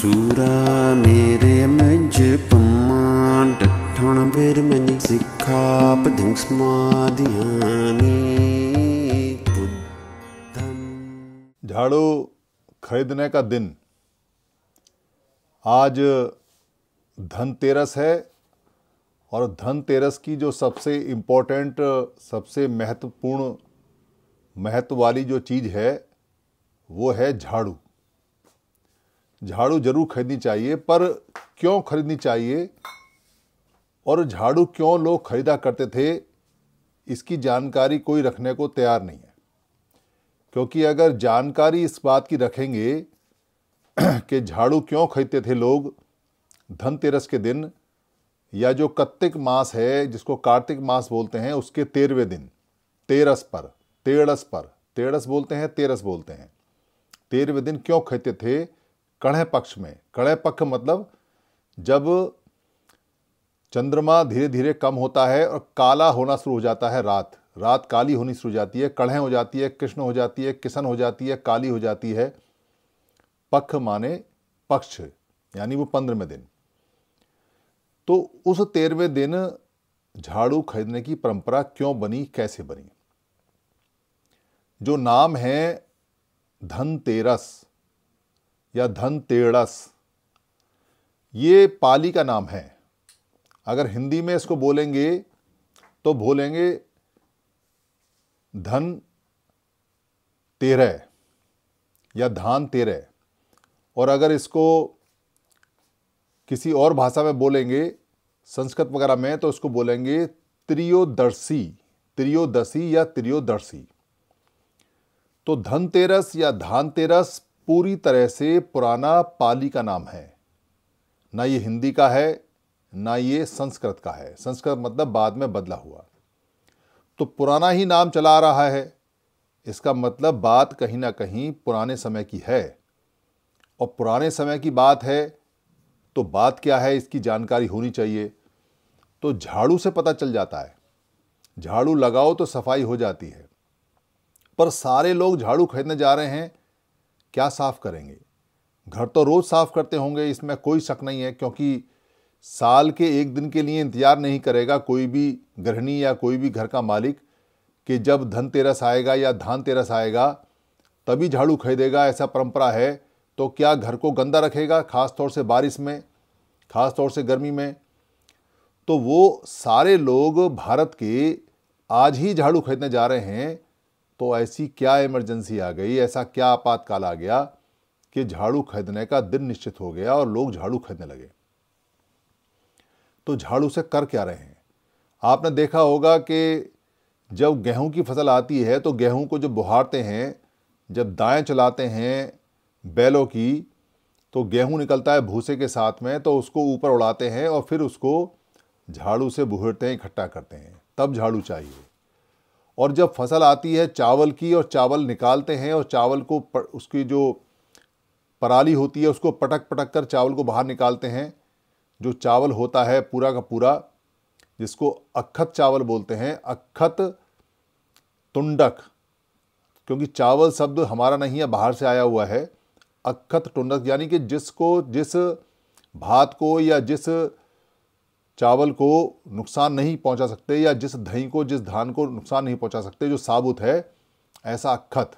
सूरा मेरे मज पमान ਡਠਣ ਬੇਰ ਮਨ झाड़ू खरीदने का दिन आज धनतेरस है और धनतेरस की जो सबसे इम्पोर्टेंट सबसे महत्वपूर्ण महत्व वाली जो चीज़ है वो है झाड़ू झाड़ू जरूर खरीदनी चाहिए पर क्यों खरीदनी चाहिए और झाड़ू क्यों लोग खरीदा करते थे इसकी जानकारी कोई रखने को तैयार नहीं है क्योंकि अगर जानकारी इस बात की रखेंगे कि झाड़ू क्यों खरीदते थे लोग धनतेरस के दिन या जो कत्तिक मास है जिसको कार्तिक मास बोलते हैं उसके तेरहवें दिन तेरस पर तेरस पर तेरस बोलते हैं तेरस बोलते हैं तेरहवें दिन क्यों खरीदते थे कड़े पक्ष में कड़े पक्ष मतलब जब चंद्रमा धीरे धीरे कम होता है और काला होना शुरू हो जाता है रात रात काली होनी शुरू हो जाती है कड़हें हो जाती है कृष्ण हो जाती है किशन हो जाती है काली हो जाती है पक्ष माने पक्ष यानी वो पंद्रहवें दिन तो उस तेरहवें दिन झाड़ू खरीदने की परंपरा क्यों बनी कैसे बनी जो नाम है धनतेरस या धनतेरस ये पाली का नाम है अगर हिंदी में इसको बोलेंगे तो बोलेंगे धन तेरह या धान तेरह और अगर इसको किसी और भाषा में बोलेंगे संस्कृत वगैरह में तो इसको बोलेंगे त्रियोदर्शी त्रियोदशी या त्रियोदर्शी तो धनतेरस या तेरस पूरी तरह से पुराना पाली का नाम है ना ये हिंदी का है ना ये संस्कृत का है संस्कृत मतलब बाद में बदला हुआ तो पुराना ही नाम चला आ रहा है इसका मतलब बात कहीं ना कहीं पुराने समय की है और पुराने समय की बात है तो बात क्या है इसकी जानकारी होनी चाहिए तो झाड़ू से पता चल जाता है झाड़ू लगाओ तो सफाई हो जाती है पर सारे लोग झाड़ू खरीदने जा रहे हैं क्या साफ़ करेंगे घर तो रोज़ साफ़ करते होंगे इसमें कोई शक नहीं है क्योंकि साल के एक दिन के लिए इंतज़ार नहीं करेगा कोई भी गृहिणी या कोई भी घर का मालिक कि जब धनतेरस आएगा या धान तेरस आएगा तभी झाड़ू खरीदेगा ऐसा परंपरा है तो क्या घर को गंदा रखेगा ख़ास तौर से बारिश में ख़ास तौर से गर्मी में तो वो सारे लोग भारत के आज ही झाड़ू खरीदने जा रहे हैं तो ऐसी क्या इमरजेंसी आ गई ऐसा क्या आपातकाल आ गया कि झाड़ू खरीदने का दिन निश्चित हो गया और लोग झाड़ू खरीदने लगे तो झाड़ू से कर क्या रहे हैं आपने देखा होगा कि जब गेहूं की फसल आती है तो गेहूं को जो बुहारते हैं जब दाएं चलाते हैं बैलों की तो गेहूं निकलता है भूसे के साथ में तो उसको ऊपर उड़ाते हैं और फिर उसको झाड़ू से बुहरते हैं इकट्ठा करते हैं तब झाड़ू चाहिए और जब फसल आती है चावल की और चावल निकालते हैं और चावल को प, उसकी जो पराली होती है उसको पटक पटक कर चावल को बाहर निकालते हैं जो चावल होता है पूरा का पूरा जिसको अखत चावल बोलते हैं अखत तुंडक क्योंकि चावल शब्द हमारा नहीं है बाहर से आया हुआ है अखत टुंडक यानी कि जिसको जिस भात को या जिस चावल को नुकसान नहीं पहुंचा सकते या जिस दही को जिस धान को नुकसान नहीं पहुंचा सकते जो साबुत है ऐसा खत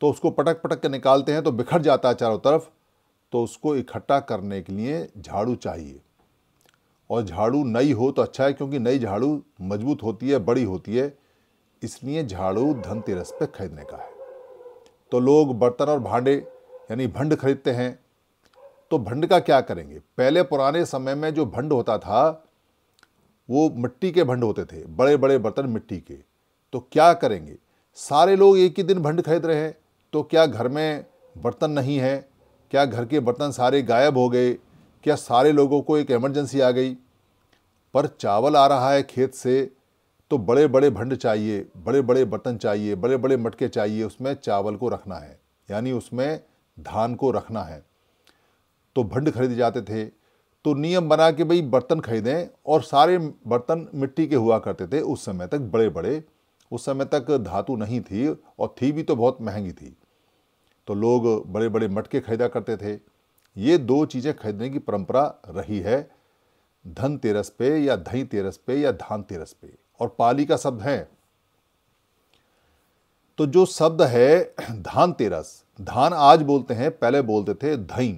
तो उसको पटक पटक के निकालते हैं तो बिखर जाता है चारों तरफ तो उसको इकट्ठा करने के लिए झाड़ू चाहिए और झाड़ू नई हो तो अच्छा है क्योंकि नई झाड़ू मजबूत होती है बड़ी होती है इसलिए झाड़ू धनतेरस पे खरीदने का है तो लोग बर्तन और भांडे यानी भंड खरीदते हैं तो भंड का क्या करेंगे पहले पुराने समय में जो भंड होता था वो मिट्टी के भंड होते थे बड़े बड़े बर्तन मिट्टी के तो क्या करेंगे सारे लोग एक ही दिन भंड खरीद रहे हैं तो क्या घर में बर्तन नहीं है क्या घर के बर्तन सारे गायब हो गए क्या सारे लोगों को एक इमरजेंसी आ गई पर चावल आ रहा है खेत से तो बड़े बड़े भंड चाहिए बड़े बड़े बर्तन चाहिए बड़े बड़े मटके चाहिए उसमें चावल को रखना है यानी उसमें धान को रखना है तो भंड खरीदे जाते थे तो नियम बना के भाई बर्तन खरीदें और सारे बर्तन मिट्टी के हुआ करते थे उस समय तक बड़े बड़े उस समय तक धातु नहीं थी और थी भी तो बहुत महंगी थी तो लोग बड़े बड़े मटके खरीदा करते थे ये दो चीज़ें खरीदने की परंपरा रही है धनतेरस पे या धई तेरस पे या धान तेरस पे और पाली का शब्द है तो जो शब्द है धान तेरस धान आज बोलते हैं पहले बोलते थे धई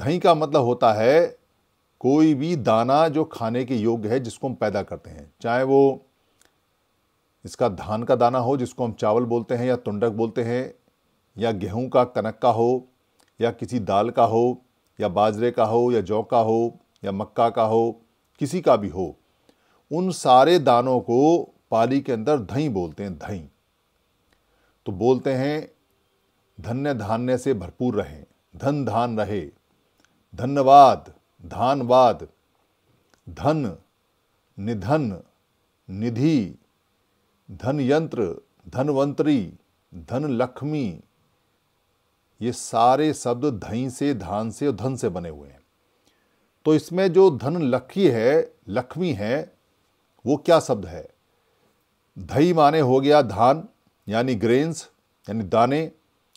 धई का मतलब होता है कोई भी दाना जो खाने के योग्य है जिसको हम पैदा करते हैं चाहे वो इसका धान का दाना हो जिसको हम चावल बोलते हैं या तुंडक बोलते हैं या गेहूं का कनक का हो या किसी दाल का हो या बाजरे का हो या जौ का हो या मक्का का हो किसी का भी हो उन सारे दानों को पाली के अंदर धई बोलते हैं धई तो बोलते हैं धन्य धान्य से भरपूर रहें धन धान रहे धन्यवाद धानवाद धन निधन निधि धनयंत्र धनवंतरी धन लक्ष्मी ये सारे शब्द धई से धान से और धन से बने हुए हैं तो इसमें जो धन लक्की है लक्ष्मी है वो क्या शब्द है धई माने हो गया धान यानी ग्रेन्स यानी दाने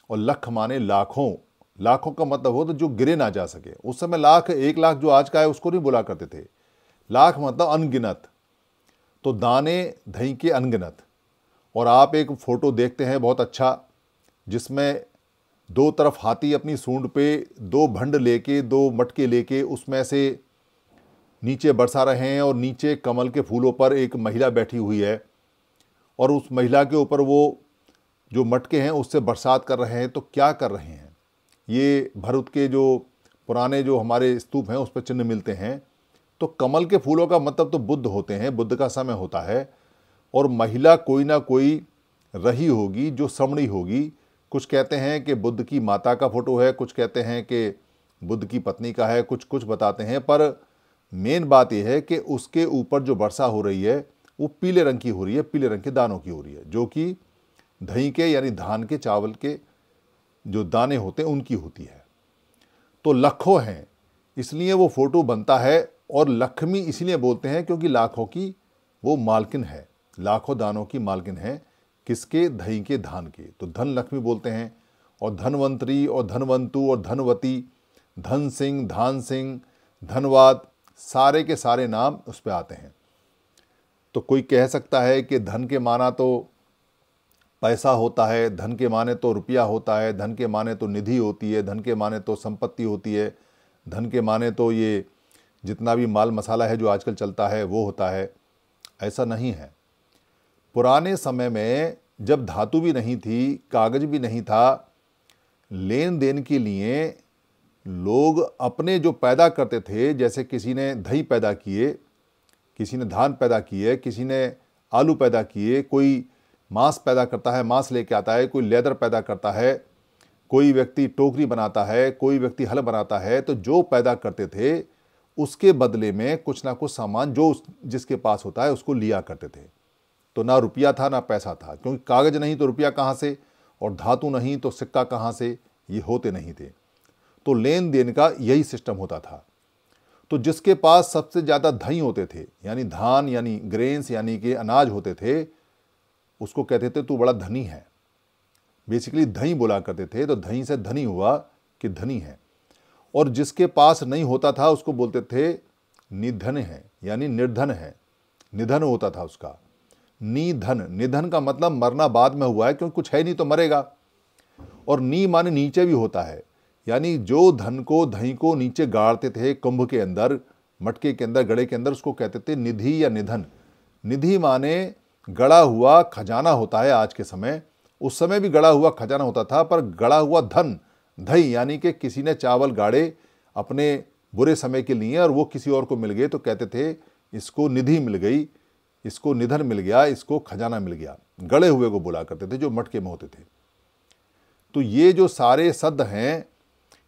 और लख माने लाखों लाखों का मतलब हो तो जो गिरे ना जा सके उस समय लाख एक लाख जो आज का है उसको नहीं बोला करते थे लाख मतलब अनगिनत तो दाने दही के अनगिनत और आप एक फ़ोटो देखते हैं बहुत अच्छा जिसमें दो तरफ हाथी अपनी सूंड पे दो भंड लेके दो मटके लेके उसमें से नीचे बरसा रहे हैं और नीचे कमल के फूलों पर एक महिला बैठी हुई है और उस महिला के ऊपर वो जो मटके हैं उससे बरसात कर रहे हैं तो क्या कर रहे हैं ये भरत के जो पुराने जो हमारे स्तूप हैं उस पर चिन्ह मिलते हैं तो कमल के फूलों का मतलब तो बुद्ध होते हैं बुद्ध का समय होता है और महिला कोई ना कोई रही होगी जो समणी होगी कुछ कहते हैं कि बुद्ध की माता का फोटो है कुछ कहते हैं कि बुद्ध की पत्नी का है कुछ कुछ बताते हैं पर मेन बात यह है कि उसके ऊपर जो वर्षा हो रही है वो पीले रंग की हो रही है पीले रंग के दानों की हो रही है जो कि दही के यानी धान के चावल के जो दाने होते हैं उनकी होती है तो लखों हैं इसलिए वो फ़ोटो बनता है और लक्ष्मी इसलिए बोलते हैं क्योंकि लाखों की वो मालकिन है लाखों दानों की मालकिन है किसके दही के धान के तो धन लक्ष्मी बोलते हैं और धनवंतरी और धनवंतु और धनवती धन सिंह धान सिंह धनवाद सारे के सारे नाम उस पर आते हैं तो कोई कह सकता है कि धन के माना तो पैसा होता है धन के माने तो रुपया होता है धन के माने तो निधि होती है धन के माने तो संपत्ति होती है धन के माने तो ये जितना भी माल मसाला है जो आजकल चलता है वो होता है ऐसा नहीं है पुराने समय में जब धातु भी नहीं थी कागज़ भी नहीं था लेन देन के लिए लोग अपने जो पैदा करते थे जैसे किसी ने दही पैदा किए किसी ने धान पैदा किए किसी ने आलू पैदा किए कोई मांस पैदा करता है मांस लेके आता है कोई लेदर पैदा करता है कोई व्यक्ति टोकरी बनाता है कोई व्यक्ति हल बनाता है तो जो पैदा करते थे उसके बदले में कुछ ना कुछ सामान जो जिसके पास होता है उसको लिया करते थे तो ना रुपया था ना पैसा था क्योंकि कागज़ नहीं तो रुपया कहाँ से और धातु नहीं तो सिक्का कहाँ से ये होते नहीं थे तो लेन देन का यही सिस्टम होता था तो जिसके पास सबसे ज़्यादा धई होते थे यानी धान यानी ग्रेन्स यानी कि अनाज होते थे उसको कहते थे तू बड़ा धनी है बेसिकली धई बोला करते थे तो धई से धनी हुआ कि धनी है और जिसके पास नहीं होता था उसको बोलते थे निधन है यानी निर्धन है निधन होता था उसका निधन निधन का मतलब मरना बाद में हुआ है क्योंकि कुछ है नहीं तो मरेगा और नी माने नीचे भी होता है यानी जो धन को धई को नीचे गाड़ते थे कुंभ के अंदर मटके के अंदर गड़े के अंदर उसको कहते थे निधि या निधन निधि माने गड़ा हुआ खजाना होता है आज के समय उस समय भी गड़ा हुआ खजाना होता था पर गड़ा हुआ धन धई यानी कि किसी ने चावल गाड़े अपने बुरे समय के लिए और वो किसी और को मिल गए तो कहते थे इसको निधि मिल गई इसको निधन मिल गया इसको खजाना मिल गया गड़े हुए को बोला करते थे जो मटके में होते थे तो ये जो सारे शब्द हैं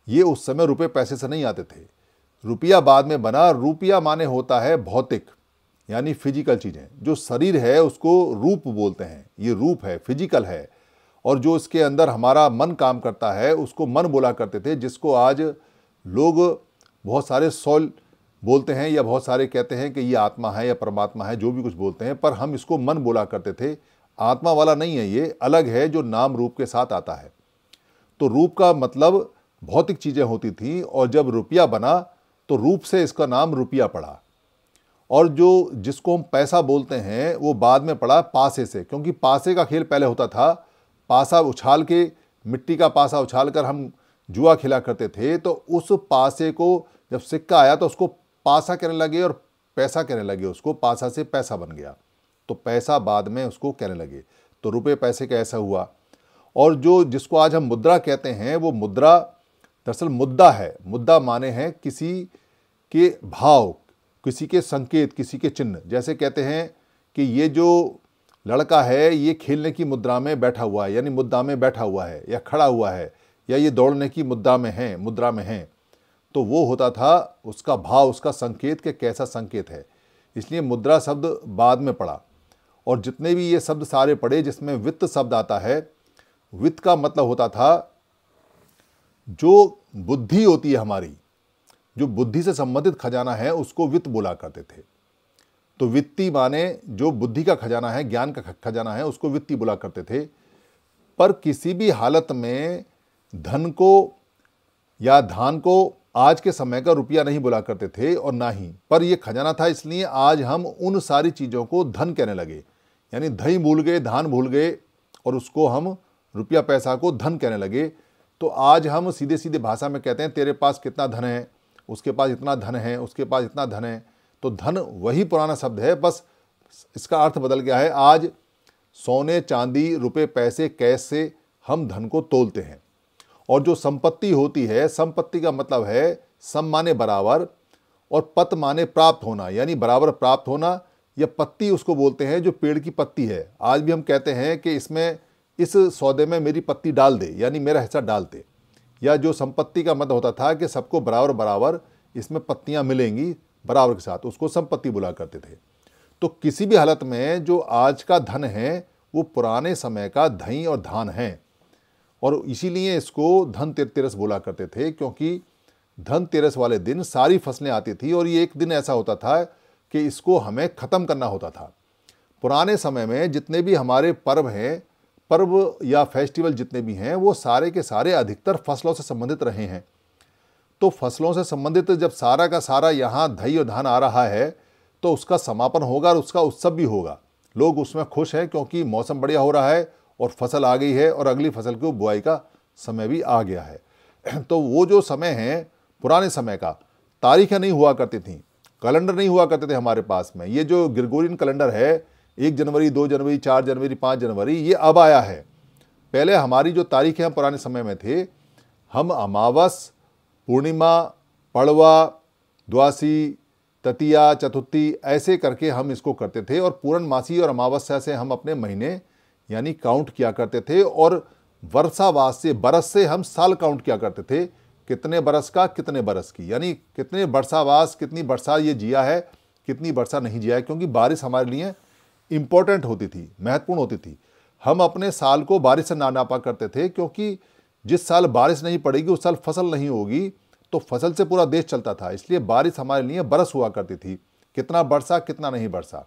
ये उस समय रुपए पैसे से नहीं आते थे रुपया बाद में बना रुपया माने होता है भौतिक यानी फिजिकल चीज़ें जो शरीर है उसको रूप बोलते हैं ये रूप है फिजिकल है और जो इसके अंदर हमारा मन काम करता है उसको मन बोला करते थे जिसको आज लोग बहुत सारे सॉल बोलते हैं या बहुत सारे कहते हैं कि ये आत्मा है या परमात्मा है जो भी कुछ बोलते हैं पर हम इसको मन बोला करते थे आत्मा वाला नहीं है ये अलग है जो नाम रूप के साथ आता है तो रूप का मतलब भौतिक चीज़ें होती थी और जब रुपया बना तो रूप से इसका नाम रुपया पड़ा और जो जिसको हम पैसा बोलते हैं वो बाद में पड़ा पासे से क्योंकि पासे का खेल पहले होता था पासा उछाल के मिट्टी का पासा उछाल कर हम जुआ खेला करते थे तो उस पासे को जब सिक्का आया तो उसको पासा कहने लगे और पैसा कहने लगे उसको पासा से पैसा बन गया तो पैसा बाद में उसको कहने लगे तो रुपये पैसे का ऐसा हुआ और जो जिसको आज हम मुद्रा कहते हैं वो मुद्रा दरअसल मुद्दा है मुद्दा माने हैं किसी के भाव किसी के संकेत किसी के चिन्ह जैसे कहते हैं कि ये जो लड़का है ये खेलने की मुद्रा में बैठा हुआ है यानी मुद्दा में बैठा हुआ है या खड़ा हुआ है या ये दौड़ने की मुद्रा में है मुद्रा में है तो वो होता था उसका भाव उसका संकेत के कैसा संकेत है इसलिए मुद्रा शब्द बाद में पड़ा और जितने भी ये शब्द सारे पड़े जिसमें वित्त शब्द आता है वित्त का मतलब होता था जो बुद्धि होती है हमारी जो बुद्धि से संबंधित खजाना है उसको वित्त बोला करते थे तो वित्ती माने जो बुद्धि का खजाना है ज्ञान का खजाना है उसको वित्ती बोला करते थे पर किसी भी हालत में धन को या धान को आज के समय का रुपया नहीं बोला करते थे और ना ही पर यह खजाना था इसलिए आज हम उन सारी चीज़ों को धन कहने लगे यानी धई भूल गए धान भूल गए और उसको हम रुपया पैसा को धन कहने लगे तो आज हम सीधे सीधे भाषा में कहते हैं तेरे पास कितना धन है उसके पास इतना धन है उसके पास इतना धन है तो धन वही पुराना शब्द है बस इसका अर्थ बदल गया है आज सोने चांदी रुपए पैसे कैश से हम धन को तोलते हैं और जो संपत्ति होती है संपत्ति का मतलब है सम माने बराबर और पत माने प्राप्त होना यानी बराबर प्राप्त होना या पत्ती उसको बोलते हैं जो पेड़ की पत्ती है आज भी हम कहते हैं कि इसमें इस सौदे में मेरी पत्ती डाल दे यानी मेरा हिस्सा डाल दे या जो संपत्ति का मत मतलब होता था कि सबको बराबर बराबर इसमें पत्तियाँ मिलेंगी बराबर के साथ उसको संपत्ति बुला करते थे तो किसी भी हालत में जो आज का धन है वो पुराने समय का धई और धान है और इसीलिए इसको धन तेरस बोला करते थे क्योंकि धन तेरस वाले दिन सारी फसलें आती थी और ये एक दिन ऐसा होता था कि इसको हमें ख़त्म करना होता था पुराने समय में जितने भी हमारे पर्व हैं पर्व या फेस्टिवल जितने भी हैं वो सारे के सारे अधिकतर फसलों से संबंधित रहे हैं तो फसलों से संबंधित जब सारा का सारा यहाँ धई धान आ रहा है तो उसका समापन होगा और उसका उत्सव भी होगा लोग उसमें खुश हैं क्योंकि मौसम बढ़िया हो रहा है और फसल आ गई है और अगली फसल की बुआई का समय भी आ गया है तो वो जो समय है पुराने समय का तारीखें नहीं हुआ करती थी कैलेंडर नहीं हुआ करते थे हमारे पास में ये जो ग्रिगोरियन कैलेंडर है एक जनवरी दो जनवरी चार जनवरी पाँच जनवरी ये अब आया है पहले हमारी जो तारीखें हम पुराने समय में थे हम अमावस पूर्णिमा पड़वा द्वासी ततिया चतुर्थी ऐसे करके हम इसको करते थे और पूर्णमासी और अमावस्या से हम अपने महीने यानी काउंट किया करते थे और वर्षावास से बरस से हम साल काउंट किया करते थे कितने बरस का कितने बरस की यानी कितने वर्षावास कितनी वर्षा ये जिया है कितनी वर्षा नहीं जिया है क्योंकि बारिश हमारे लिए इम्पोर्टेंट होती थी महत्वपूर्ण होती थी हम अपने साल को बारिश से ना नापा करते थे क्योंकि जिस साल बारिश नहीं पड़ेगी उस साल फसल नहीं होगी तो फसल से पूरा देश चलता था इसलिए बारिश हमारे लिए बरस हुआ करती थी कितना बरसा कितना नहीं बरसा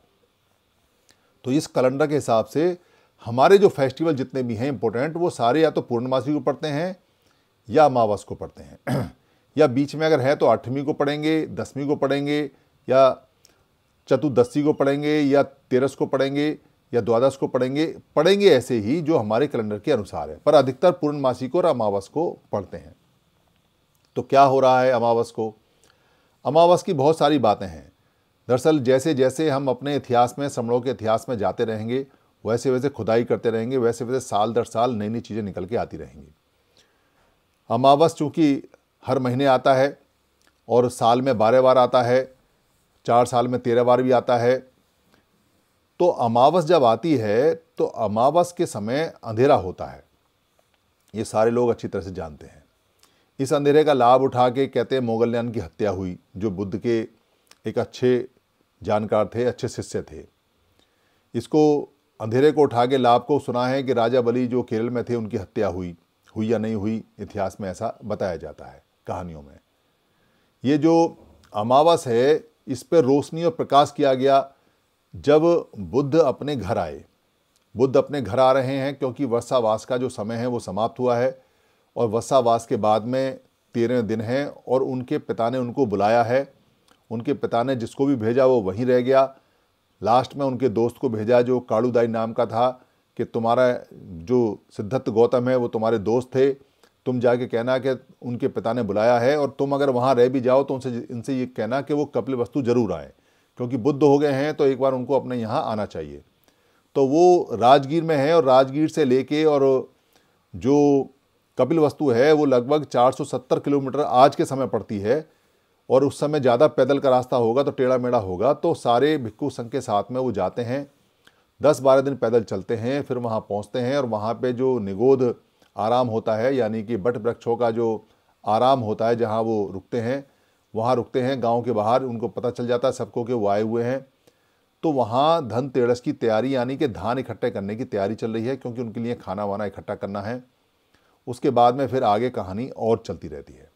तो इस कैलेंडर के हिसाब से हमारे जो फेस्टिवल जितने भी हैं इम्पोर्टेंट वो सारे या तो पूर्णमासी को पढ़ते हैं या अमावस को पढ़ते हैं या बीच में अगर है तो आठवीं को पढ़ेंगे दसवीं को पढ़ेंगे या चतुर्दशी को पढ़ेंगे या तेरस को पढ़ेंगे या द्वादश को पढ़ेंगे पढ़ेंगे ऐसे ही जो हमारे कैलेंडर के अनुसार है पर अधिकतर पूर्णमासी को और अमावस को पढ़ते हैं तो क्या हो रहा है अमावस को अमावस की बहुत सारी बातें हैं दरअसल जैसे जैसे हम अपने इतिहास में समणों के इतिहास में जाते रहेंगे वैसे वैसे खुदाई करते रहेंगे वैसे वैसे साल दर साल नई नई चीज़ें निकल के आती रहेंगी अमावस चूँकि हर महीने आता है और साल में बारह बार आता है चार साल में तेरह बार भी आता है तो अमावस जब आती है तो अमावस के समय अंधेरा होता है ये सारे लोग अच्छी तरह से जानते हैं इस अंधेरे का लाभ उठा के कहते हैं ने की हत्या हुई जो बुद्ध के एक अच्छे जानकार थे अच्छे शिष्य थे इसको अंधेरे को उठा के लाभ को सुना है कि राजा बली जो केरल में थे उनकी हत्या हुई हुई या नहीं हुई इतिहास में ऐसा बताया जाता है कहानियों में ये जो अमावस है इस पर रोशनी और प्रकाश किया गया जब बुद्ध अपने घर आए बुद्ध अपने घर आ रहे हैं क्योंकि वर्षावास का जो समय है वो समाप्त हुआ है और वर्षावास के बाद में तेरह दिन हैं और उनके पिता ने उनको बुलाया है उनके पिता ने जिसको भी भेजा वो वहीं रह गया लास्ट में उनके दोस्त को भेजा जो काड़ूदाई नाम का था कि तुम्हारा जो सिद्धत्त गौतम है वो तुम्हारे दोस्त थे तुम जाके कहना कि उनके पिता ने बुलाया है और तुम अगर वहाँ रह भी जाओ तो उनसे इनसे ये कहना कि वो कपिल वस्तु ज़रूर आएँ क्योंकि बुद्ध हो गए हैं तो एक बार उनको अपने यहाँ आना चाहिए तो वो राजगीर में है और राजगीर से लेके और जो कपिल वस्तु है वो लगभग 470 किलोमीटर आज के समय पड़ती है और उस समय ज़्यादा पैदल का रास्ता होगा तो टेढ़ा मेढ़ा होगा तो सारे भिक्खु संघ के साथ में वो जाते हैं दस बारह दिन पैदल चलते हैं फिर वहाँ पहुँचते हैं और वहाँ पर जो निगोद आराम होता है यानी कि बट वृक्षों का जो आराम होता है जहाँ वो रुकते हैं वहाँ रुकते हैं गांव के बाहर उनको पता चल जाता है सबको कि वो आए हुए हैं तो वहाँ धन तेरस की तैयारी यानी कि धान इकट्ठे करने की तैयारी चल रही है क्योंकि उनके लिए खाना वाना इकट्ठा करना है उसके बाद में फिर आगे कहानी और चलती रहती है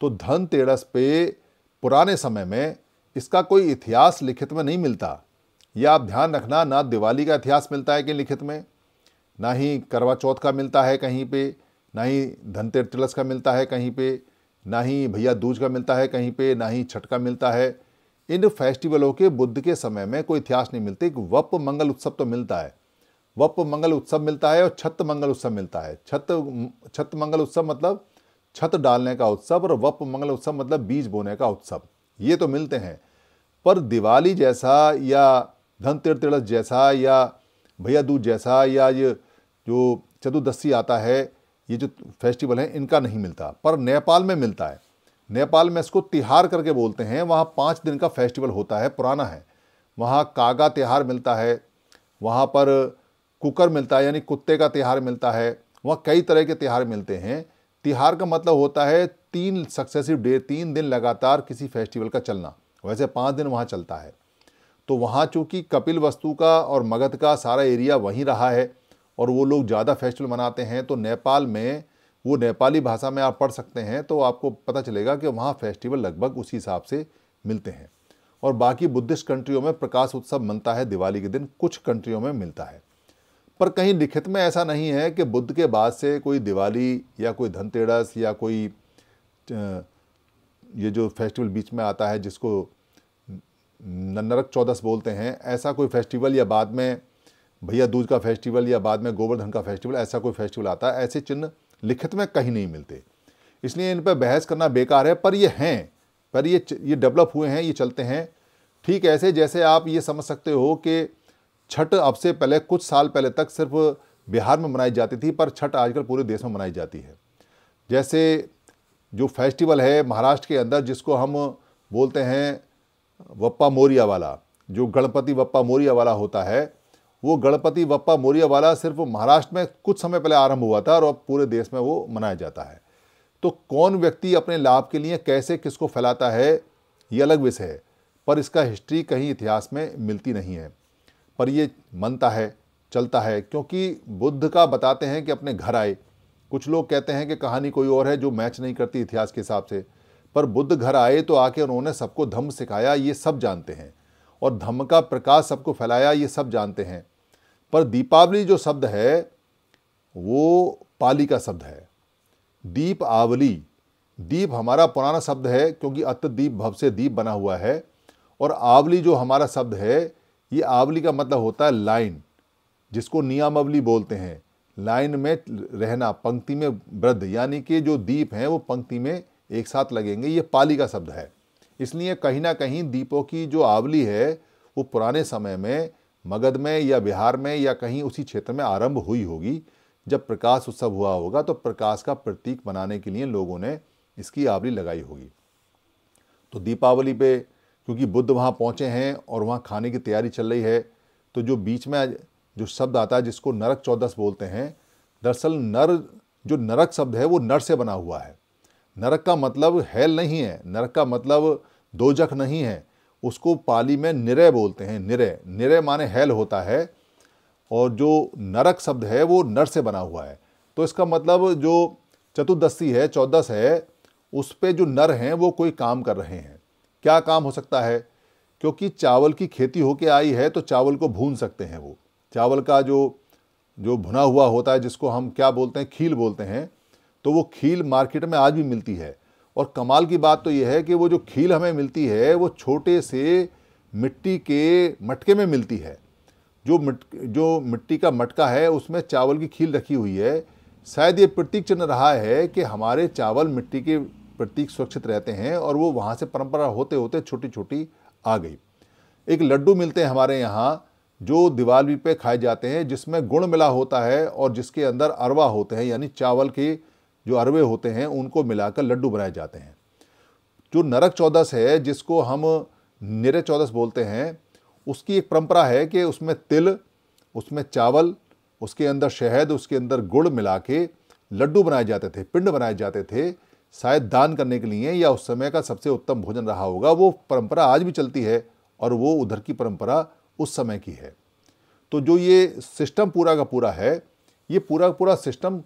तो धन तेरस पे पुराने समय में इसका कोई इतिहास लिखित में नहीं मिलता यह आप ध्यान रखना ना दिवाली का इतिहास मिलता है कि लिखित में ना ही करवा चौथ का मिलता है कहीं पे ना ही धनतेरस का मिलता है कहीं पे ना ही भैया दूज का मिलता है कहीं पे ना ही छठ का मिलता है इन फेस्टिवलों के बुद्ध के समय में कोई इतिहास नहीं मिलते एक वप मंगल उत्सव तो मिलता है वप मंगल उत्सव मिलता है और छत मंगल उत्सव मिलता है छत छत मंगल उत्सव मतलब छत डालने का उत्सव और वप मंगल उत्सव मतलब बीज बोने का उत्सव ये तो मिलते हैं पर दिवाली जैसा या धनतेरस जैसा या भैया दूज जैसा या ये जो चतुर्दशी आता है ये जो फेस्टिवल है इनका नहीं मिलता पर नेपाल में मिलता है नेपाल में इसको तिहार करके बोलते हैं वहाँ पाँच दिन का फेस्टिवल होता है पुराना है वहाँ कागा त्यौहार मिलता है वहाँ पर कुकर मिलता है यानी कुत्ते का त्यौहार मिलता है वहाँ कई तरह के त्यौहार मिलते हैं तिहार का मतलब होता है तीन सक्सेसिव डे तीन दिन लगातार किसी फेस्टिवल का चलना वैसे पाँच दिन वहाँ चलता है तो वहाँ चूँकि कपिल वस्तु का और मगध का सारा एरिया वहीं रहा है और वो लोग ज़्यादा फेस्टिवल मनाते हैं तो नेपाल में वो नेपाली भाषा में आप पढ़ सकते हैं तो आपको पता चलेगा कि वहाँ फेस्टिवल लगभग उसी हिसाब से मिलते हैं और बाकी बुद्धिस्ट कंट्रियों में प्रकाश उत्सव मनता है दिवाली के दिन कुछ कंट्रियों में मिलता है पर कहीं लिखित में ऐसा नहीं है कि बुद्ध के बाद से कोई दिवाली या कोई धनतेरस या कोई ये जो फेस्टिवल बीच में आता है जिसको नरक चौदस बोलते हैं ऐसा कोई फेस्टिवल या बाद में भैया दूज का फेस्टिवल या बाद में गोवर्धन का फेस्टिवल ऐसा कोई फेस्टिवल आता है ऐसे चिन्ह लिखित में कहीं नहीं मिलते इसलिए इन पर बहस करना बेकार है पर ये हैं पर ये ये डेवलप हुए हैं ये चलते हैं ठीक ऐसे जैसे आप ये समझ सकते हो कि छठ अब से पहले कुछ साल पहले तक सिर्फ बिहार में मनाई जाती थी पर छठ आजकल पूरे देश में मनाई जाती है जैसे जो फेस्टिवल है महाराष्ट्र के अंदर जिसको हम बोलते हैं वप्पा मोरिया वाला जो गणपति वप्पा मोरिया वाला होता है वो गणपति बप्पा मोरिया वाला सिर्फ महाराष्ट्र में कुछ समय पहले आरंभ हुआ था और अब पूरे देश में वो मनाया जाता है तो कौन व्यक्ति अपने लाभ के लिए कैसे किसको फैलाता है ये अलग विषय है पर इसका हिस्ट्री कहीं इतिहास में मिलती नहीं है पर ये मनता है चलता है क्योंकि बुद्ध का बताते हैं कि अपने घर आए कुछ लोग कहते हैं कि कहानी कोई और है जो मैच नहीं करती इतिहास के हिसाब से पर बुद्ध घर आए तो आके उन्होंने सबको धम्म सिखाया ये सब जानते हैं और धम्म का प्रकाश सबको फैलाया ये सब जानते हैं पर दीपावली जो शब्द है वो पाली का शब्द है दीप आवली दीप हमारा पुराना शब्द है क्योंकि अत्यदीप भव से दीप बना हुआ है और आवली जो हमारा शब्द है ये आवली का मतलब होता है लाइन जिसको नियामावली बोलते हैं लाइन में रहना पंक्ति में वृद्ध यानी कि जो दीप हैं वो पंक्ति में एक साथ लगेंगे ये पाली का शब्द है इसलिए कहीं ना कहीं दीपों की जो आवली है वो पुराने समय में मगध में या बिहार में या कहीं उसी क्षेत्र में आरंभ हुई होगी जब प्रकाश उत्सव हुआ होगा तो प्रकाश का प्रतीक बनाने के लिए लोगों ने इसकी आवली लगाई होगी तो दीपावली पे क्योंकि बुद्ध वहाँ पहुँचे हैं और वहाँ खाने की तैयारी चल रही है तो जो बीच में जो शब्द आता है जिसको नरक चौदस बोलते हैं दरअसल नर जो नरक शब्द है वो नर से बना हुआ है नरक का मतलब हेल नहीं है नरक का मतलब दोजख नहीं है उसको पाली में निरय बोलते हैं निरय निरय माने हेल होता है और जो नरक शब्द है वो नर से बना हुआ है तो इसका मतलब जो चतुर्दशी है चौदस है उस पर जो नर हैं वो कोई काम कर रहे हैं क्या काम हो सकता है क्योंकि चावल की खेती होके आई है तो चावल को भून सकते हैं वो चावल का जो जो भुना हुआ होता है जिसको हम क्या बोलते हैं खील बोलते हैं तो वो खील मार्केट में आज भी मिलती है और कमाल की बात तो यह है कि वो जो खील हमें मिलती है वो छोटे से मिट्टी के मटके में मिलती है जो मिट जो मिट्टी का मटका है उसमें चावल की खील रखी हुई है शायद ये प्रतीक चिन्ह रहा है कि हमारे चावल मिट्टी के प्रतीक सुरक्षित रहते हैं और वो वहाँ से परंपरा होते होते छोटी छोटी आ गई एक लड्डू मिलते हैं हमारे यहाँ जो दिवाली पे खाए जाते हैं जिसमें गुड़ मिला होता है और जिसके अंदर अरवा होते हैं यानी चावल के जो अरवे होते हैं उनको मिलाकर लड्डू बनाए जाते हैं जो नरक चौदस है जिसको हम निर चौदस बोलते हैं उसकी एक परंपरा है कि उसमें तिल उसमें चावल उसके अंदर शहद उसके अंदर गुड़ मिला के लड्डू बनाए जाते थे पिंड बनाए जाते थे शायद दान करने के लिए या उस समय का सबसे उत्तम भोजन रहा होगा वो परंपरा आज भी चलती है और वो उधर की परंपरा उस समय की है तो जो ये सिस्टम पूरा का पूरा है ये पूरा पूरा सिस्टम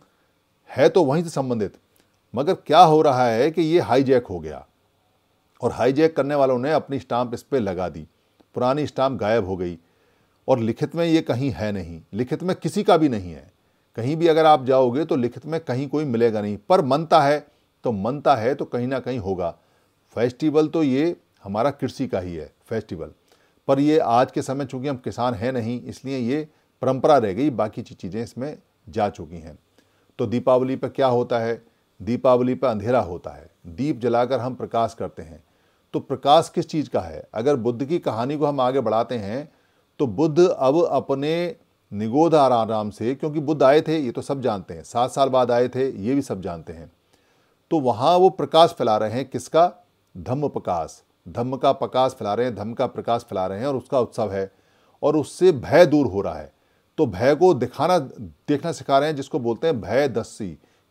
है तो वहीं से संबंधित मगर क्या हो रहा है कि ये हाईजैक हो गया और हाईजैक करने वालों ने अपनी स्टाम्प इस पर लगा दी पुरानी स्टाम्प गायब हो गई और लिखित में ये कहीं है नहीं लिखित में किसी का भी नहीं है कहीं भी अगर आप जाओगे तो लिखित में कहीं कोई मिलेगा नहीं पर मनता है तो मनता है तो कहीं ना कहीं होगा फेस्टिवल तो ये हमारा कृषि का ही है फेस्टिवल पर ये आज के समय चूंकि हम किसान हैं नहीं इसलिए ये परंपरा रह गई बाकी चीज़ें इसमें जा चुकी हैं तो दीपावली पर क्या होता है दीपावली पर अंधेरा होता है दीप जलाकर हम प्रकाश करते हैं तो प्रकाश किस चीज़ का है अगर बुद्ध की कहानी को हम आगे बढ़ाते हैं तो बुद्ध अब अपने निगोद आराम से क्योंकि बुद्ध आए थे ये तो सब जानते हैं सात साल बाद आए थे ये भी सब जानते हैं तो वहाँ वो प्रकाश फैला रहे हैं किसका धम्म प्रकाश धम्म का प्रकाश फैला रहे हैं धम्म का प्रकाश फैला रहे हैं और उसका उत्सव है और उससे भय दूर हो रहा है तो भय को दिखाना देखना सिखा रहे हैं जिसको बोलते हैं भय दस्सी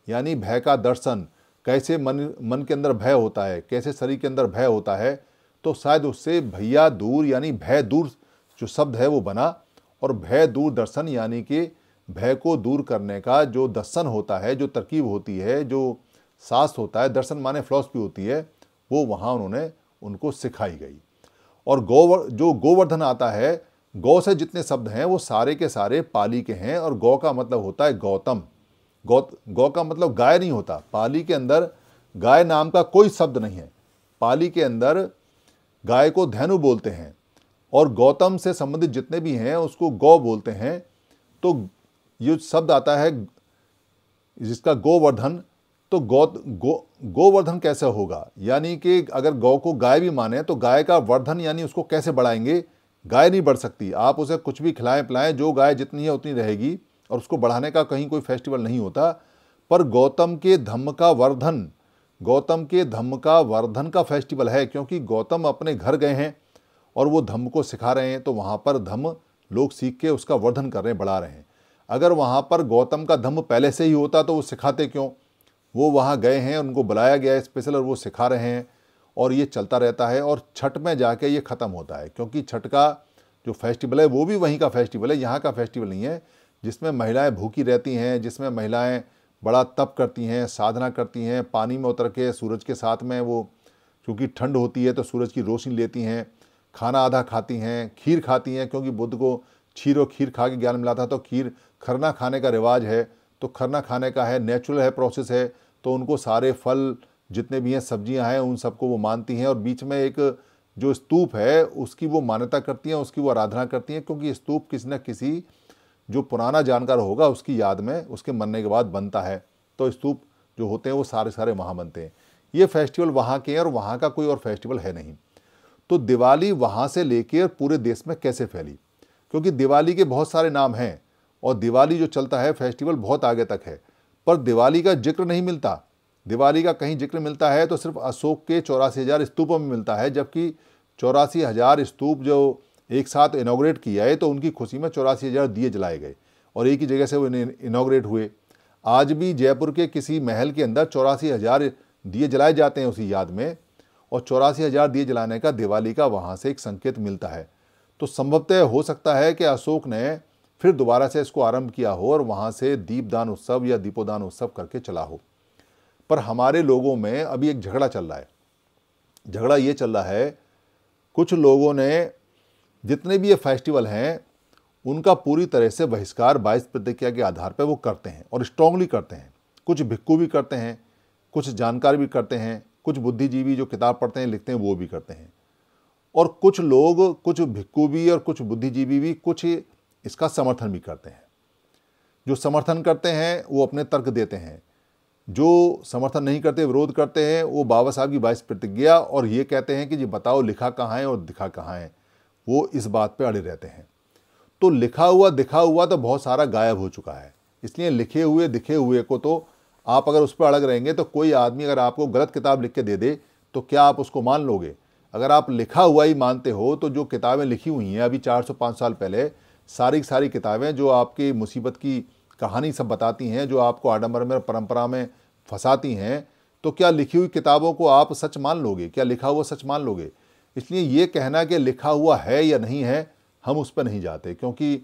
यानी भय का दर्शन कैसे मन मन के अंदर भय होता है कैसे शरीर के अंदर भय होता है तो शायद उससे भैया दूर यानी भय दूर जो शब्द है वो बना और भय दूर दर्शन यानी कि भय को दूर करने का जो दर्शन होता है जो तरकीब होती है जो सास होता है दर्शन माने फिलोसफी होती है वो वहाँ उन्होंने उनको सिखाई गई और गोवर जो गोवर्धन आता है गौ से जितने शब्द हैं वो सारे के सारे पाली के हैं और गौ का मतलब होता है गौतम गौ गौ का मतलब गाय नहीं होता पाली के अंदर गाय नाम का कोई शब्द नहीं है पाली के अंदर गाय को धैनु बोलते हैं और गौतम से संबंधित जितने भी हैं उसको गौ बोलते हैं तो ये शब्द आता है जिसका गोवर्धन तो गौ गो गोवर्धन कैसे होगा यानी कि अगर गौ को गाय भी माने तो गाय का वर्धन यानी उसको कैसे बढ़ाएंगे गाय नहीं बढ़ सकती आप उसे कुछ भी खिलाएं पिलाएं जो गाय जितनी है उतनी रहेगी और उसको बढ़ाने का कहीं कोई फेस्टिवल नहीं होता पर गौतम के धम्म का वर्धन गौतम के धम्म का वर्धन का फेस्टिवल है क्योंकि गौतम अपने घर गए हैं और वो धम्म को सिखा रहे हैं तो वहाँ पर धम्म लोग सीख के उसका वर्धन कर रहे हैं बढ़ा रहे हैं अगर वहाँ पर गौतम का धम्म पहले से ही होता तो वो सिखाते क्यों वो वहाँ गए हैं उनको बुलाया गया है स्पेशल और वो सिखा रहे हैं और ये चलता रहता है और छठ में जाके ये ख़त्म होता है क्योंकि छठ का जो फेस्टिवल है वो भी वहीं का फेस्टिवल है यहाँ का फेस्टिवल नहीं है जिसमें महिलाएं भूखी रहती हैं जिसमें महिलाएं बड़ा तप करती हैं साधना करती हैं पानी में उतर के सूरज के साथ में वो क्योंकि ठंड होती है तो सूरज की रोशनी लेती हैं खाना आधा खाती हैं खीर खाती हैं क्योंकि बुद्ध को खीर और खीर खा के ज्ञान मिला था तो खीर खरना खाने का रिवाज है तो खरना खाने का है नेचुरल है प्रोसेस है तो उनको सारे फल जितने भी हैं सब्जियां हैं उन सबको वो मानती हैं और बीच में एक जो स्तूप है उसकी वो मान्यता करती हैं उसकी वो आराधना करती हैं क्योंकि स्तूप किसी न किसी जो पुराना जानकार होगा उसकी याद में उसके मरने के बाद बनता है तो स्तूप जो होते हैं वो सारे सारे वहाँ बनते हैं ये फेस्टिवल वहाँ के हैं और वहाँ का कोई और फेस्टिवल है नहीं तो दिवाली वहाँ से लेकर पूरे देश में कैसे फैली क्योंकि दिवाली के बहुत सारे नाम हैं और दिवाली जो चलता है फेस्टिवल बहुत आगे तक है पर दिवाली का जिक्र नहीं मिलता दिवाली का कहीं जिक्र मिलता है तो सिर्फ अशोक के चौरासी हज़ार स्तूपों में मिलता है जबकि चौरासी हज़ार स्तूप जो एक साथ इनाग्रेट किया है तो उनकी खुशी में चौरासी हज़ार दिए जलाए गए और एक ही जगह से वो इनाग्रेट हुए आज भी जयपुर के किसी महल के अंदर चौरासी हज़ार दिए जलाए जाते हैं उसी याद में और चौरासी हज़ार दिए जलाने का दिवाली का वहाँ से एक संकेत मिलता है तो संभवतः हो सकता है कि अशोक ने फिर दोबारा से इसको आरंभ किया हो और वहाँ से दीपदान उत्सव या दीपोदान उत्सव करके चला हो पर हमारे लोगों में अभी एक झगड़ा चल रहा है झगड़ा ये चल रहा है कुछ लोगों ने जितने भी ये फेस्टिवल हैं उनका पूरी तरह से बहिष्कार बाईस प्रतिक्रिया के आधार पर वो करते हैं और स्ट्रांगली करते हैं कुछ भिक्कू भी करते हैं कुछ जानकार भी करते हैं कुछ बुद्धिजीवी जो किताब पढ़ते हैं लिखते हैं वो भी करते हैं और कुछ लोग कुछ भिक्कू भी और कुछ बुद्धिजीवी भी कुछ इसका समर्थन भी करते हैं जो समर्थन करते हैं वो अपने तर्क देते हैं जो समर्थन नहीं करते विरोध करते हैं वो बाबा साहब की बाईस प्रतिज्ञा और ये कहते हैं कि जी बताओ लिखा कहाँ है और दिखा कहाँ है वो इस बात पे अड़े रहते हैं तो लिखा हुआ दिखा हुआ तो बहुत सारा गायब हो चुका है इसलिए लिखे हुए दिखे हुए को तो आप अगर उस पर अड़ग रहेंगे तो कोई आदमी अगर आपको गलत किताब लिख के दे दे तो क्या आप उसको मान लोगे अगर आप लिखा हुआ ही मानते हो तो जो किताबें लिखी हुई हैं अभी चार सौ साल पहले सारी सारी किताबें जो आपकी मुसीबत की कहानी सब बताती हैं जो आपको आडम्बर में परंपरा में फंसाती हैं तो क्या लिखी हुई किताबों को आप सच मान लोगे क्या लिखा हुआ सच मान लोगे इसलिए ये कहना कि लिखा हुआ है या नहीं है हम उस पर नहीं जाते क्योंकि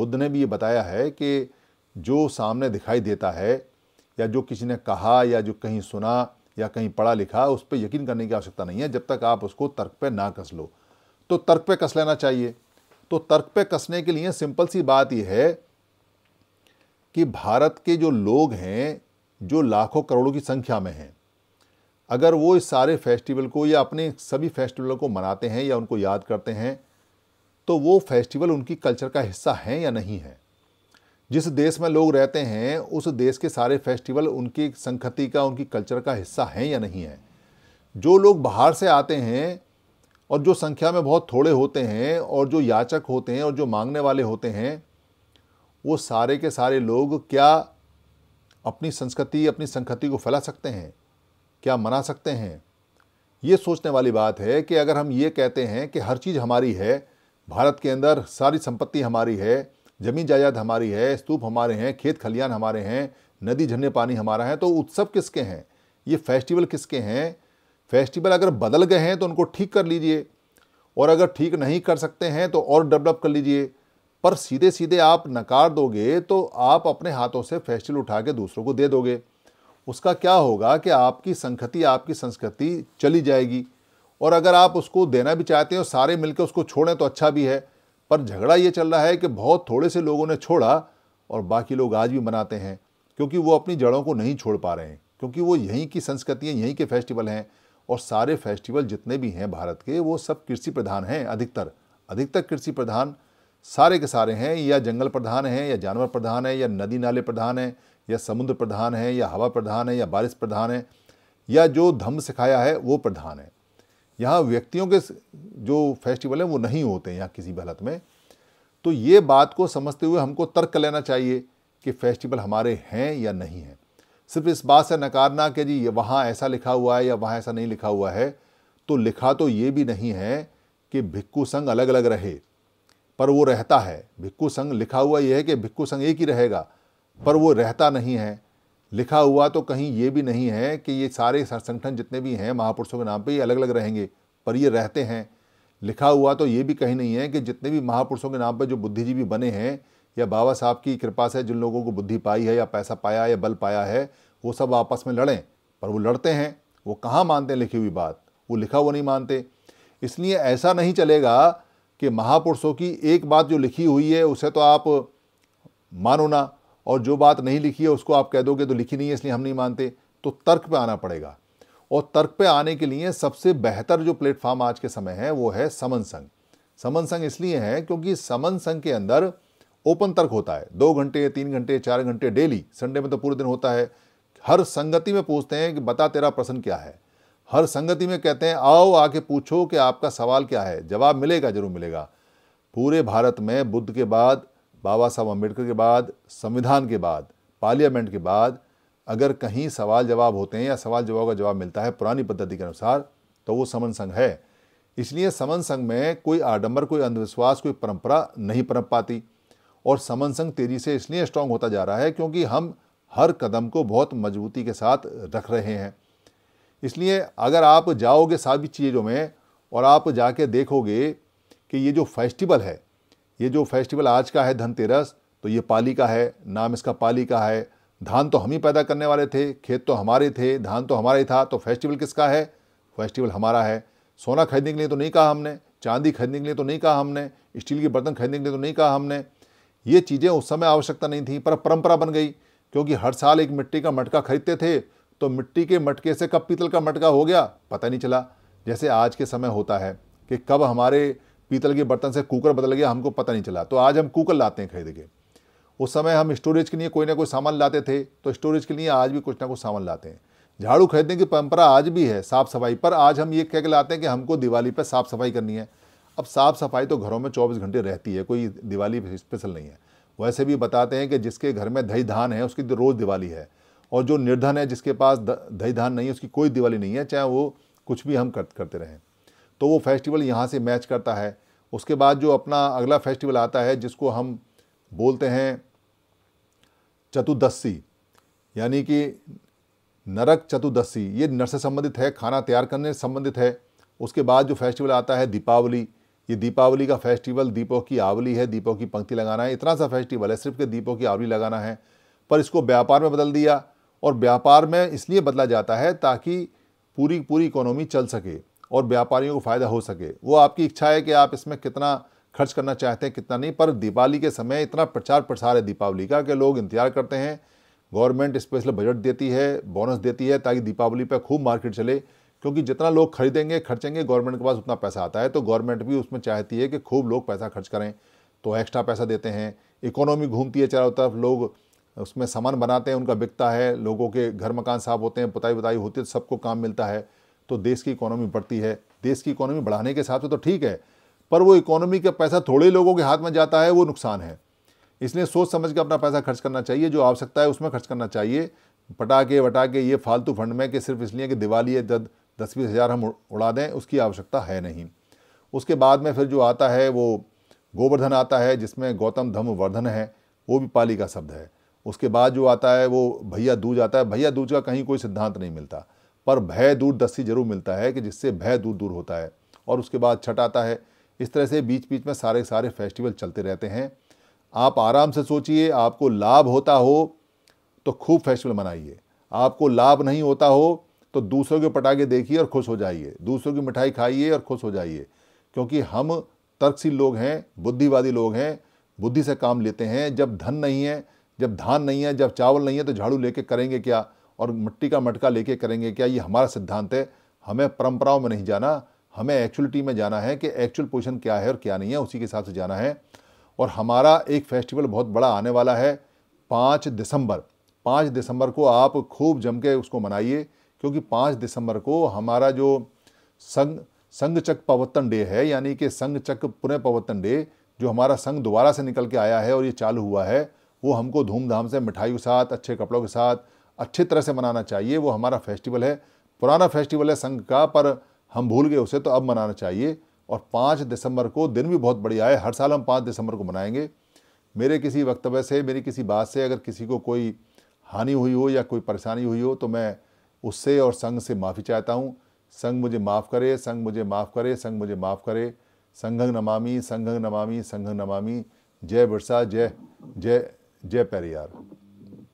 बुद्ध ने भी ये बताया है कि जो सामने दिखाई देता है या जो किसी ने कहा या जो कहीं सुना या कहीं पढ़ा लिखा उस पर यकीन करने की आवश्यकता नहीं है जब तक आप उसको तर्क पर ना कस लो तो तर्क पर कस लेना चाहिए तो तर्क पर कसने के लिए सिंपल सी बात यह है कि भारत के जो लोग हैं जो लाखों करोड़ों की संख्या में हैं अगर वो इस सारे फेस्टिवल को या अपने सभी फेस्टिवलों को मनाते हैं या उनको याद करते हैं तो वो फेस्टिवल उनकी कल्चर का हिस्सा हैं या नहीं है जिस देश में लोग रहते हैं उस देश के सारे फेस्टिवल उनकी संखति का उनकी कल्चर का हिस्सा हैं या नहीं है जो लोग बाहर से आते हैं और जो संख्या में बहुत थोड़े होते हैं और जो याचक होते हैं और जो मांगने वाले होते हैं वो सारे के सारे लोग क्या अपनी संस्कृति अपनी संस्कृति को फैला सकते हैं क्या मना सकते हैं ये सोचने वाली बात है कि अगर हम ये कहते हैं कि हर चीज़ हमारी है भारत के अंदर सारी संपत्ति हमारी है ज़मीन जायदाद हमारी है स्तूप हमारे हैं खेत खलियान हमारे हैं नदी झरने पानी हमारा है तो उत्सव किसके हैं ये फेस्टिवल किसके हैं फेस्टिवल अगर बदल गए हैं तो उनको ठीक कर लीजिए और अगर ठीक नहीं कर सकते हैं तो और डेवलप कर लीजिए पर सीधे सीधे आप नकार दोगे तो आप अपने हाथों से फेस्टिवल उठा के दूसरों को दे दोगे उसका क्या होगा कि आपकी संखति आपकी संस्कृति चली जाएगी और अगर आप उसको देना भी चाहते हैं और सारे मिलकर उसको छोड़ें तो अच्छा भी है पर झगड़ा ये चल रहा है कि बहुत थोड़े से लोगों ने छोड़ा और बाकी लोग आज भी मनाते हैं क्योंकि वो अपनी जड़ों को नहीं छोड़ पा रहे हैं क्योंकि वो यहीं की संस्कृतियाँ यहीं के फेस्टिवल हैं और सारे फेस्टिवल जितने भी हैं भारत के वो सब कृषि प्रधान हैं अधिकतर अधिकतर कृषि प्रधान सारे के सारे हैं या जंगल प्रधान हैं या जानवर प्रधान है या नदी नाले प्रधान हैं या समुद्र प्रधान है या हवा प्रधान है या बारिश प्रधान है या जो धम्म सिखाया है वो प्रधान है यहाँ व्यक्तियों के जो फेस्टिवल हैं वो नहीं होते हैं यहाँ किसी भी हालत में तो ये बात को समझते हुए हमको तर्क कर लेना चाहिए कि फेस्टिवल हमारे हैं या नहीं हैं सिर्फ इस बात से नकारना कि जी ये वहाँ ऐसा लिखा हुआ है या वहाँ ऐसा नहीं लिखा हुआ है तो लिखा तो ये भी नहीं है कि भिक्खू संघ अलग अलग रहे पर वो रहता है भिक्खु संघ लिखा हुआ यह है कि भिक्खु संघ एक ही रहेगा पर वो रहता नहीं है लिखा हुआ तो कहीं ये भी नहीं है कि ये सारे संगठन जितने भी हैं महापुरुषों के नाम पे ये अलग अलग रहेंगे पर ये रहते हैं लिखा हुआ तो ये भी कहीं नहीं है कि जितने भी महापुरुषों के नाम पर जो बुद्धिजीवी बने हैं या बाबा साहब की कृपा से जिन लोगों को बुद्धि पाई है या पैसा पाया या बल पाया है वो सब आपस में लड़ें पर वो लड़ते हैं वो कहाँ मानते हैं लिखी हुई बात वो लिखा हुआ नहीं मानते इसलिए ऐसा नहीं चलेगा कि महापुरुषों की एक बात जो लिखी हुई है उसे तो आप मानो ना और जो बात नहीं लिखी है उसको आप कह दोगे तो लिखी नहीं है इसलिए हम नहीं मानते तो तर्क पे आना पड़ेगा और तर्क पे आने के लिए सबसे बेहतर जो प्लेटफॉर्म आज के समय है वो है समन संघ समन संघ इसलिए है क्योंकि समन संघ के अंदर ओपन तर्क होता है दो घंटे तीन घंटे चार घंटे डेली संडे में तो पूरे दिन होता है हर संगति में पूछते हैं कि बता तेरा प्रश्न क्या है हर संगति में कहते हैं आओ आके पूछो कि आपका सवाल क्या है जवाब मिलेगा जरूर मिलेगा पूरे भारत में बुद्ध के बाद बाबा साहब अम्बेडकर के बाद संविधान के बाद पार्लियामेंट के बाद अगर कहीं सवाल जवाब होते हैं या सवाल जवाब का जवाब मिलता है पुरानी पद्धति के अनुसार तो वो समन संघ है इसलिए समन संघ में कोई आडंबर कोई अंधविश्वास कोई परंपरा नहीं परप पाती और समन संघ तेजी से इसलिए स्ट्रांग होता जा रहा है क्योंकि हम हर कदम को बहुत मजबूती के साथ रख रहे हैं इसलिए अगर आप जाओगे सभी चीज़ों में और आप जाके देखोगे कि ये जो फेस्टिवल है ये जो फेस्टिवल आज का है धनतेरस तो ये पाली का है नाम इसका पाली का है धान तो हम ही पैदा करने वाले थे खेत तो हमारे थे धान तो हमारा ही था तो फेस्टिवल किसका है फेस्टिवल हमारा है सोना खरीदने के लिए तो नहीं कहा हमने चांदी खरीदने के लिए तो नहीं कहा हमने स्टील के बर्तन खरीदने के लिए तो नहीं कहा हमने ये चीज़ें उस समय आवश्यकता नहीं थी पर परंपरा बन गई क्योंकि हर साल एक मिट्टी का मटका खरीदते थे तो मिट्टी के मटके से कब पीतल का मटका हो गया पता नहीं चला जैसे आज के समय होता है कि कब हमारे पीतल के बर्तन से कुकर बदल गया हमको पता नहीं चला तो आज हम कुकर लाते हैं खरीद के उस समय हम स्टोरेज के लिए कोई ना कोई सामान लाते थे तो स्टोरेज के लिए आज भी कुछ ना कुछ सामान लाते हैं झाड़ू खरीदने की परंपरा आज भी है साफ़ सफाई पर आज हम ये कह के लाते हैं कि हमको दिवाली पर साफ़ सफाई करनी है अब साफ़ सफाई तो घरों में 24 घंटे रहती है कोई दिवाली स्पेशल नहीं है वैसे भी बताते हैं कि जिसके घर में दही धान है उसकी तो रोज़ दिवाली है और जो निर्धन है जिसके पास दही धान नहीं है उसकी कोई दिवाली नहीं है चाहे वो कुछ भी हम कर, करते रहें तो वो फेस्टिवल यहाँ से मैच करता है उसके बाद जो अपना अगला फेस्टिवल आता है जिसको हम बोलते हैं चतुर्दशी यानी कि नरक चतुर्दशी ये नर से संबंधित है खाना तैयार करने से संबंधित है उसके बाद जो फेस्टिवल आता है दीपावली ये दीपावली का फेस्टिवल दीपों की आवली है दीपों की पंक्ति लगाना है इतना सा फेस्टिवल है सिर्फ के दीपों की आवली लगाना है पर इसको व्यापार में बदल दिया और व्यापार में इसलिए बदला जाता है ताकि पूरी पूरी इकोनॉमी चल सके और व्यापारियों को फ़ायदा हो सके वो आपकी इच्छा है कि आप इसमें कितना खर्च करना चाहते हैं कितना नहीं पर दीपावली के समय इतना प्रचार प्रसार है दीपावली का कि लोग इंतजार करते हैं गवर्नमेंट स्पेशल बजट देती है बोनस देती है ताकि दीपावली पर खूब मार्केट चले क्योंकि जितना लोग खरीदेंगे खर्चेंगे गवर्नमेंट के पास उतना पैसा आता है तो गवर्नमेंट भी उसमें चाहती है कि खूब लोग पैसा खर्च करें तो एक्स्ट्रा पैसा देते हैं इकोनॉमी घूमती है चारों तरफ लोग उसमें सामान बनाते हैं उनका बिकता है लोगों के घर मकान साफ होते हैं पुताई बुताई होती है तो सबको काम मिलता है तो देश की इकोनॉमी बढ़ती है देश की इकोनॉमी बढ़ाने के हिसाब से तो ठीक है पर वो इकोनॉमी का पैसा थोड़े लोगों के हाथ में जाता है वो नुकसान है इसलिए सोच समझ के अपना पैसा खर्च करना चाहिए जो आवश्यकता है उसमें खर्च करना चाहिए पटाखे वटाके ये फालतू फंड में कि सिर्फ इसलिए कि दिवाली है जब दस बीस हज़ार हम उड़ा दें उसकी आवश्यकता है नहीं उसके बाद में फिर जो आता है वो गोवर्धन आता है जिसमें गौतम धम्म वर्धन है वो भी पाली का शब्द है उसके बाद जो आता है वो भैया दूज आता है भैया दूज का कहीं कोई सिद्धांत नहीं मिलता पर भय दूर दस्सी जरूर मिलता है कि जिससे भय दूर दूर होता है और उसके बाद छठ आता है इस तरह से बीच बीच में सारे सारे फेस्टिवल चलते रहते हैं आप आराम से सोचिए आपको लाभ होता हो तो खूब फेस्टिवल मनाइए आपको लाभ नहीं होता हो तो दूसरों के पटाखे देखिए और खुश हो जाइए दूसरों की मिठाई खाइए और खुश हो जाइए क्योंकि हम तर्कशील लोग हैं बुद्धिवादी लोग हैं बुद्धि से काम लेते हैं जब धन नहीं है जब धान नहीं है जब चावल नहीं है तो झाड़ू लेके करेंगे क्या और मिट्टी का मटका लेके करेंगे क्या ये हमारा सिद्धांत है हमें परंपराओं में नहीं जाना हमें एक्चुअलिटी में जाना है कि एक्चुअल पोजिशन क्या है और क्या नहीं है उसी के हिसाब से जाना है और हमारा एक फेस्टिवल बहुत बड़ा आने वाला है पाँच दिसंबर पाँच दिसंबर को आप खूब जम के उसको मनाइए क्योंकि पाँच दिसंबर को हमारा जो संघ संघ चक पवत्तन डे है यानी कि संघ चक पुनः पवत्तन डे जो हमारा संघ दोबारा से निकल के आया है और ये चालू हुआ है वो हमको धूमधाम से मिठाई के साथ अच्छे कपड़ों के साथ अच्छी तरह से मनाना चाहिए वो हमारा फेस्टिवल है पुराना फेस्टिवल है संघ का पर हम भूल गए उसे तो अब मनाना चाहिए और पाँच दिसंबर को दिन भी बहुत बढ़िया है हर साल हम पाँच दिसंबर को मनाएंगे मेरे किसी वक्तव्य से मेरी किसी बात से अगर किसी को कोई हानि हुई हो या कोई परेशानी हुई हो तो मैं उससे और संघ से माफ़ी चाहता हूँ संघ मुझे माफ़ करे संघ मुझे माफ़ करे संघ मुझे माफ़ करे संघंग नमामि संघंग नमामि संघंग नमामि जय बिरसा जय जय जय पेरियार